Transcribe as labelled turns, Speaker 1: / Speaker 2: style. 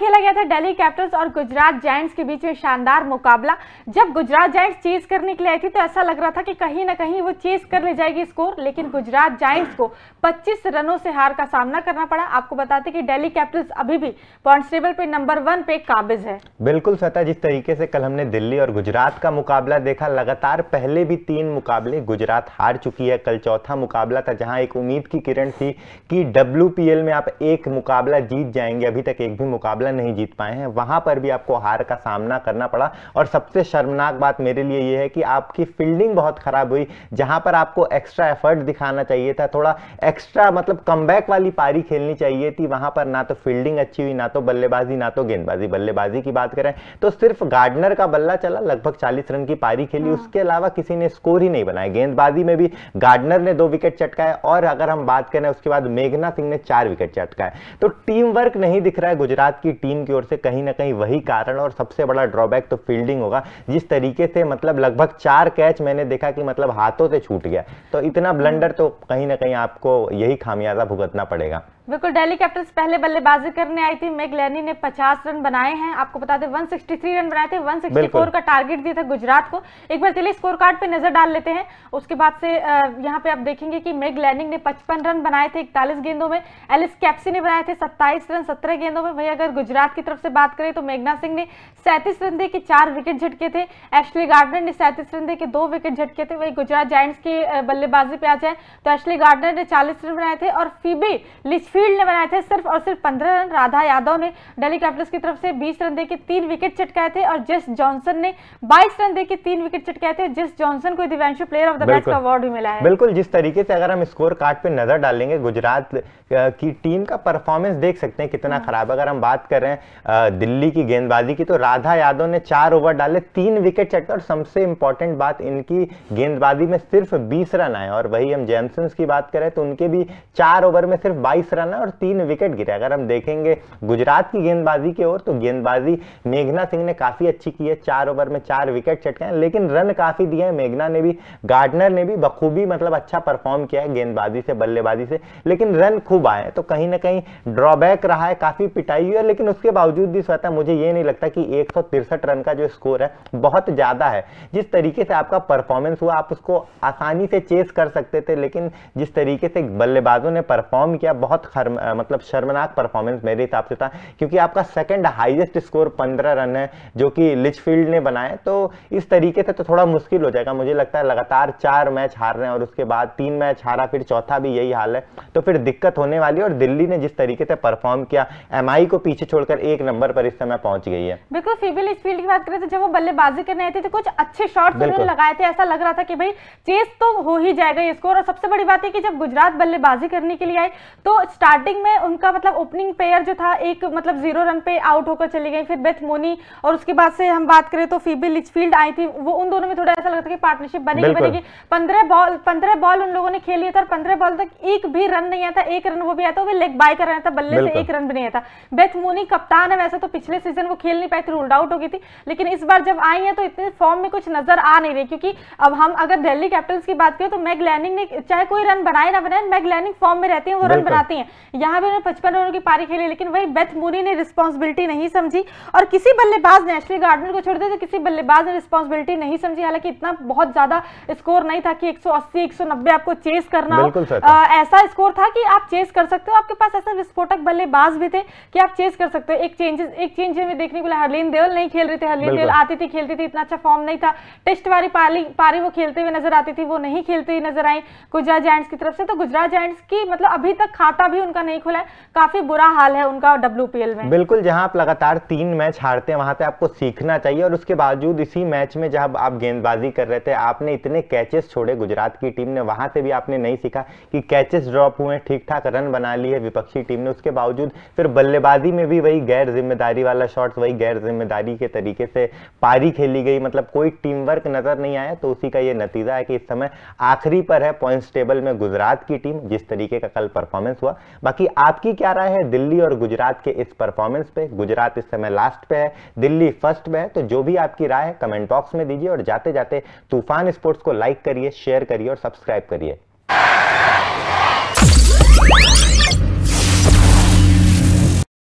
Speaker 1: खेला गया था दिल्ली कैपिटल्स और गुजरात जायंट्स के बीच में शानदार मुकाबला जब गुजरात जायंट्स चेज करने के लिए आई थी तो ऐसा लग रहा था कि कहीं ना कहीं वो चेज कर ले जाएगी स्कोर लेकिन गुजरात जायंट्स को 25 रनों से हार का सामना करना पड़ा आपको बताते कि दिल्ली कैपिटल्स अभी भी पॉइंट टेबल पे नंबर वन पे काबिज है
Speaker 2: बिल्कुल सता जिस तरीके से कल हमने दिल्ली और गुजरात का मुकाबला देखा लगातार पहले भी तीन मुकाबले गुजरात हार चुकी है कल चौथा मुकाबला था जहां एक उम्मीद की किरण थी कि डब्ल्यू में आप एक मुकाबला जीत जाएंगे अभी तक एक भी मुकाबला तरह नहीं जीत पाए हैं वहां पर भी आपको हार का सामना करना पड़ा और सबसे शर्मनाक बात मेरे लिए यह है कि आपकी फील्डिंग बहुत ख़राब हुई जहां पर आपको एक्स्ट्रा एफर्ट दिखाना चाहिए था थोड़ा एक्स्ट्रा मतलब कम वाली पारी खेलनी चाहिए थी वहां पर ना तो फील्डिंग अच्छी हुई ना तो बल्लेबाजी ना तो गेंदबाजी बल्लेबाजी की बात करें तो सिर्फ गार्डनर का बल्ला चला लगभग चालीस रन की पारी खेली हाँ। उसके अलावा किसी ने स्कोर ही नहीं बनाया गेंदबाजी में भी गार्डनर ने दो विकेट चटकाए और अगर हम बात करें उसके बाद मेघना सिंह ने चार विकेट चटकाए तो टीम वर्क नहीं दिख रहा है गुजरात की टीम की ओर से कहीं ना कहीं वही कारण और सबसे बड़ा ड्रॉबैक तो फील्डिंग होगा जिस तरीके से मतलब लगभग चार कैच मैंने देखा कि मतलब हाथों से छूट गया तो इतना ब्लंडर तो कहीं ना कहीं आपको यही खामियाजा भुगतना पड़ेगा
Speaker 1: बिल्कुल दिल्ली कैपिटल्स पहले बल्लेबाजी करने आई थी मेग लैनी ने 50 रन बनाए हैं आपको बता दें 163 रन बनाए थे 164 का टारगेट दिया था गुजरात को एक बार चलिए स्कोर कार्ड पे नजर डाल लेते हैं उसके बाद से यहाँ पे आप देखेंगे कि मेघ लैनिंग ने 55 रन बनाए थे इकतालीस गेंदों में एलिस कैप्सी ने बनाए थे सत्ताईस रन सत्रह गेंदों में वही अगर गुजरात की तरफ से बात करें तो मेघना सिंह ने सैंतीस रन दे के चार विकेट झटके थे एशली गार्डनर ने सैंतीस रन दे के दो विकेट झटके थे वही गुजरात जायंट्स की बल्लेबाजी पे आ जाए तो एशली गार्डनर ने चालीस रन बनाए थे और फीबी लिचफी फील्ड ने बनाए थे सिर्फ और सिर्फ पंद्रह रन राधा यादव ने डेली कैपिटल्स की तरफ से बीस रन देकर तीन विकेट चटकाए थे और जेस जॉनसन ने बाईस रन देकर तीन विकेट चटकाए थे जेस जॉनसन को Divyanshu player of the match का अवार्ड भी मिला है
Speaker 2: बिल्कुल जिस तरीके से अगर हम स्कोर कार्ड पर नजर डालेंगे गुजरात की टीम का परफॉर्मेंस देख सकते हैं कितना हाँ। खराब अगर हम बात कर रहे हैं दिल्ली की गेंदबाजी की तो राधा यादव ने चार ओवर डाले तीन विकेट चटका और सबसे इंपॉर्टेंट बात इनकी गेंदबाजी में सिर्फ बीस रन आए और वही हम जेमसन की बात करें तो उनके भी चार ओवर में सिर्फ बाईस रन रन है और तीन विकेट गिरे अगर हम देखेंगे गुजरात की गेंदबाजी की ओर तो गेंदबाजी मेघना सिंह ने काफ़ी अच्छी की है चार ओवर में चार विकेट चटके हैं लेकिन रन काफ़ी दिए हैं मेघना ने भी गार्डनर ने भी बखूबी मतलब अच्छा परफॉर्म किया है गेंदबाजी से बल्लेबाजी से लेकिन रन खूब आए तो कहीं ना कहीं ड्रॉबैक रहा है काफ़ी पिटाई हुई है लेकिन उसके बावजूद भी स्वतः मुझे ये नहीं लगता कि एक रन का जो स्कोर है बहुत ज़्यादा है जिस तरीके से आपका परफॉर्मेंस हुआ आप उसको आसानी से चेस कर सकते थे लेकिन जिस तरीके से बल्लेबाजों ने परफॉर्म किया बहुत खर्म मतलब शर्मनाक परफॉर्मेंस मेरे हिसाब से था क्योंकि आपका सेकंड हाईएस्ट स्कोर पंद्रह रन है जो कि लिचफील्ड ने बनाए तो इस तरीके से तो थोड़ा मुश्किल हो जाएगा मुझे लगता है लगातार चार मैच हार रहे हैं और उसके बाद तीन मैच हारा फिर चौथा भी यही हाल है तो फिर दिक्कत होने वाली और दिल्ली ने जिस तरीके से परफॉर्म किया एम को पीछे छोड़कर एक नंबर पर इस समय पहुंच गई है
Speaker 1: बिल्कुल सीबी लिचफील्ड की बात करें तो जब वो बल्लेबाजी करने आए थे तो कुछ अच्छे शॉर्ट लगाए थे ऐसा लग रहा था कि भाई चेस तो हो ही जाएगा ये स्कोर और सबसे बड़ी बात है कि जब गुजरात बल्लेबाजी करने के लिए आई तो स्टार्टिंग में उनका मतलब ओपनिंग पेयर जो था एक मतलब जीरो रन पे आउट होकर चली गई फिर बेथ मोनी और उसके बाद से हम बात करें तो फीबी लिचफील्ड आई थी वो उन दोनों में थोड़ा ऐसा लगता था कि पार्टनरशिप बनेगी बनेगी पंद्रह बॉल पंद्रह बॉल उन लोगों ने खेल लिया था और पंद्रह बॉल तक एक भी रन नहीं आया था एक रन वो भी आया था वो लेग बाय कर रहा था बल्ले से एक रन भी नहीं आया था बेथ मोनी कप्तान है वैसे तो पिछले सीजन वो खेल नहीं पाई थी रूल्ड आउट हो गई थी लेकिन इस बार जब आई है तो इतने फॉर्म में कुछ नजर आ नहीं रही क्योंकि अब हम अगर दिल्ली कैपिटल्स की बात करें तो मैग लैनिंग ने चाहे कोई रन बनाए ना बनाए मैग लैनिंग फॉर्म में रहती है वो रन बनाती है यहाँ भी उन्होंने पचपन रनों की पारी खेली लेकिन वही बेथ मूरी ने रिस्पॉन्सिबिलिटी नहीं समझी और किसी बल्लेबाज ने एशली गार्डनर को छोड़ दिया तो किसी बल्लेबाज ने रिस्पॉन्सिबिलिटी नहीं समझी हालांकि इतना बहुत ज्यादा स्कोर नहीं था कि एक सौ आपको चेस करना ऐसा स्कोर था कि आप चेस कर सकते हो आपके पास ऐसा विस्फोटक बल्लेबाज भी थे कि आप चेस कर सकते हो एक चेंजेस एक चेंज में देखने को मिला हरलीन देवल नहीं खेल रहे थे हरलीन देवल आती थी खेलती थी इतना अच्छा फॉर्म नहीं था टेस्ट वाली पारी पारी वो खेलते हुए नजर आती थी वो नहीं खेलती नजर आई गुजरात जायंट्स की तरफ से तो गुजरात जायंट्स की मतलब अभी तक खाता भी भी उनका नहीं खुला है काफी बुरा हाल है उनका डब्ल्यू में बिल्कुल
Speaker 2: जहां आप लगातार तीन मैच हारते हैं वहां पे आपको सीखना चाहिए और उसके बावजूद इसी मैच में जहां आप गेंदबाजी कर रहे थे आपने इतने कैचेस छोड़े गुजरात की टीम ने वहां से भी आपने नहीं सीखा कि कैचेस ड्रॉप हुए ठीक ठाक रन बना लिए विपक्षी टीम ने उसके बावजूद फिर बल्लेबाजी में भी वही गैर जिम्मेदारी वाला शॉट्स वही गैर जिम्मेदारी के तरीके से पारी खेली गई मतलब कोई टीम वर्क नजर नहीं आया तो उसी का यह नतीजा है कि इस समय आखिरी पर है पॉइंट्स टेबल में गुजरात की टीम जिस तरीके का कल परफॉर्मेंस हुआ बाकी आपकी क्या राय है दिल्ली और गुजरात के इस परफॉर्मेंस पे गुजरात इस समय लास्ट पे है दिल्ली फर्स्ट पे है तो जो भी आपकी राय है कमेंट बॉक्स में दीजिए और जाते जाते तूफान स्पोर्ट्स को लाइक करिए शेयर करिए और सब्सक्राइब करिए